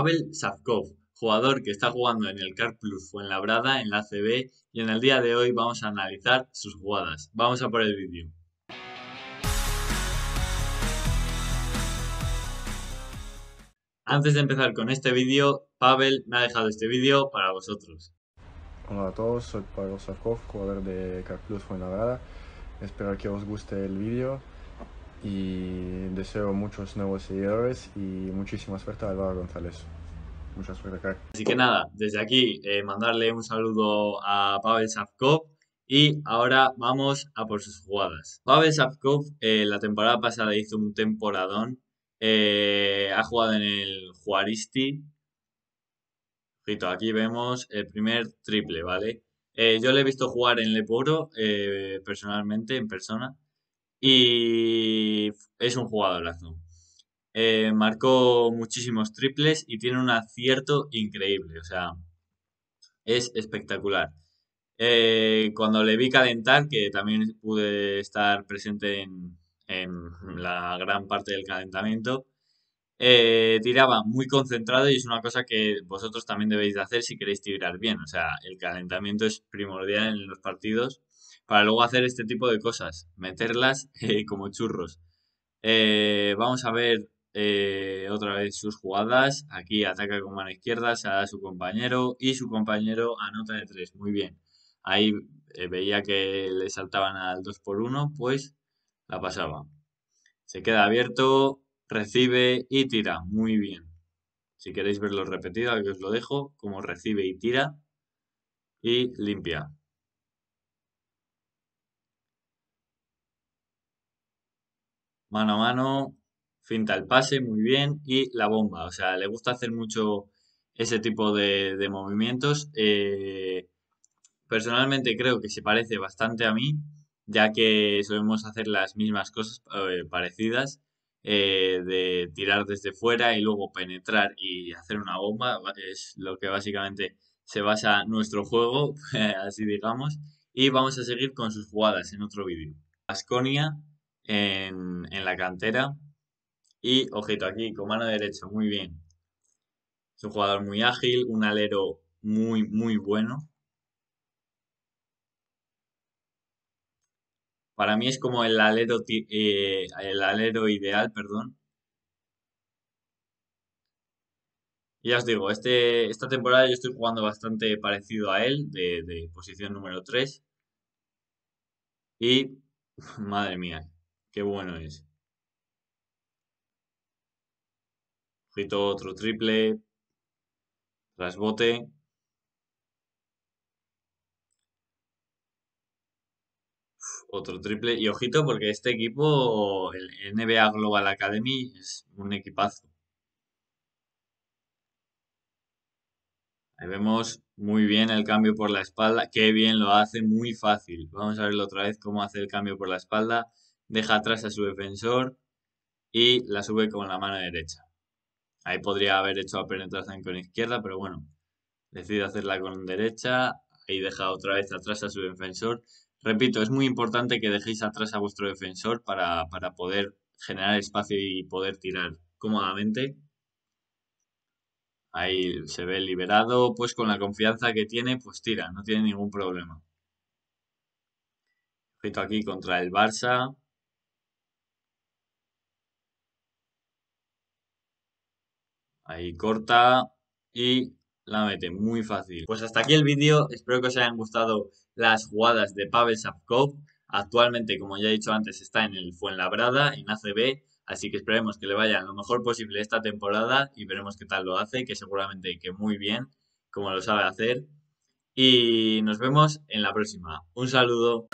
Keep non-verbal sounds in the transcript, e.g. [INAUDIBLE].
Pavel Savkov, jugador que está jugando en el Car Plus Fuenlabrada en la CB y en el día de hoy vamos a analizar sus jugadas. Vamos a por el vídeo. Antes de empezar con este vídeo, Pavel me ha dejado este vídeo para vosotros. Hola a todos, soy Pavel Savkov, jugador de Car Plus Fuenlabrada. Espero que os guste el vídeo y deseo muchos nuevos seguidores y muchísima suerte a Álvaro González. Mucha suerte, crack. Así que nada, desde aquí eh, mandarle un saludo a Pavel Savkov y ahora vamos a por sus jugadas. Pavel Savkov eh, la temporada pasada hizo un temporadón. Eh, ha jugado en el Juaristi. Aquí vemos el primer triple, ¿vale? yo le he visto jugar en Leporo personalmente, en persona y es un jugadorazo. azul eh, marcó muchísimos triples y tiene un acierto increíble, o sea, es espectacular. Eh, cuando le vi calentar, que también pude estar presente en la gran parte del calentamiento, eh, tiraba muy concentrado y es una cosa que vosotros también debéis de hacer si queréis tirar bien. O sea, el calentamiento es primordial en los partidos para luego hacer este tipo de cosas, meterlas [LAUGHS] eh, como churros. Eh, vamos a ver otra vez sus jugadas. Aquí ataca con mano izquierda, se da a su compañero y su compañero anota de tres. Muy bien. Ahí veía que le saltaban al 2 por 1 pues la pasaba. Se queda abierto, recibe y tira. Muy bien. Si queréis verlo repetido, aquí os lo dejo, como recibe y tira y limpia. Mano a mano, finta el pase, muy bien, y la bomba. O sea, le gusta hacer mucho ese tipo de, movimientos. Eh, personalmente creo que se parece bastante a mí, ya que solemos hacer las mismas cosas eh, parecidas. Eh, de tirar desde fuera y luego penetrar y hacer una bomba, es lo que básicamente se basa nuestro juego, [LAUGHS] así digamos, y vamos a seguir con sus jugadas en otro vídeo. Asconia en, en la cantera y, ojito, aquí con mano derecha, muy bien. Es un jugador muy ágil, un alero muy, muy bueno. Para mí es como el alero, eh, el alero ideal, perdón. ya os digo, este, esta temporada yo estoy jugando bastante parecido a él, de, posición número 3. Y, [LAUGHS] madre mía, qué bueno es. Ojito otro triple, bote. otro triple. Y ojito, porque este equipo, el NBA Global Academy, es un equipazo. Ahí vemos muy bien el cambio por la espalda. Qué bien lo hace, muy fácil. Vamos a verlo otra vez cómo hace el cambio por la espalda. Deja atrás a su defensor y la sube con la mano derecha. Ahí podría haber hecho la penetración con izquierda, pero bueno, decide hacerla con derecha y deja otra vez atrás a su defensor. Repito, es muy importante que dejéis atrás a vuestro defensor para, poder generar espacio y poder tirar cómodamente. Ahí se ve liberado, pues con la confianza que tiene, pues tira, no tiene ningún problema. Repito, aquí contra el Barça. Ahí corta y la mete muy fácil. Pues hasta aquí el vídeo, espero que os hayan gustado las jugadas de Pavel Sapkov. Actualmente, como ya he dicho antes, está en el Fuenlabrada, en ACB, así que esperemos que le vaya lo mejor posible esta temporada y veremos qué tal lo hace, que seguramente que muy bien, como lo sabe hacer. Y nos vemos en la próxima. Un saludo.